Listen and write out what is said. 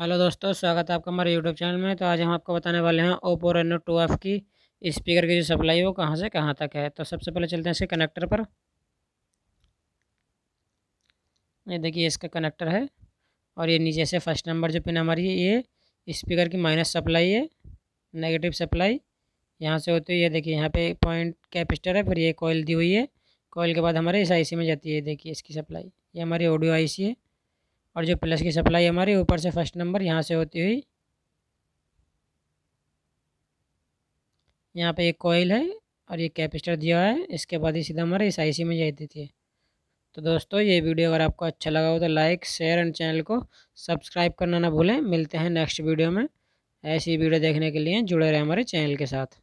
hello दोस्तों स्वागत है आपका हमारे यूट्यूब चैनल में तो आज हम आपको बताने वाले हैं ओप्पो रेनो टू एफ की स्पीकर की जो सप्लाई है वो कहाँ से कहाँ तक है तो सबसे पहले चलते हैं इसके कनेक्टर पर ये देखिए इसका कनेक्टर है और ये नीचे से फर्स्ट नंबर जो पिन हमारी है ये स्पीकर की माइनस सप्लाई है नेगेटिव सप्लाई यहाँ से होती है ये देखिए यहाँ पे पॉइंट कैपेसिटर है फिर ये कोयल दी हुई है कॉयल के बाद हमारे इस आईसी में जाती है देखिए इसकी सप्लाई ये हमारी ऑडियो आईसी है और जो प्लस की सप्लाई हमारी ऊपर से फर्स्ट नंबर यहाँ से होती हुई यहाँ पे एक कोयल है और ये कैपेसिटर दिया है इसके बाद ही सीधा हमारे इस आईसी में जाती थी तो दोस्तों ये वीडियो अगर आपको अच्छा लगा हो तो लाइक शेयर एंड चैनल को सब्सक्राइब करना ना भूलें मिलते हैं नेक्स्ट वीडियो में ऐसी वीडियो देखने के लिए जुड़े रहे हमारे चैनल के साथ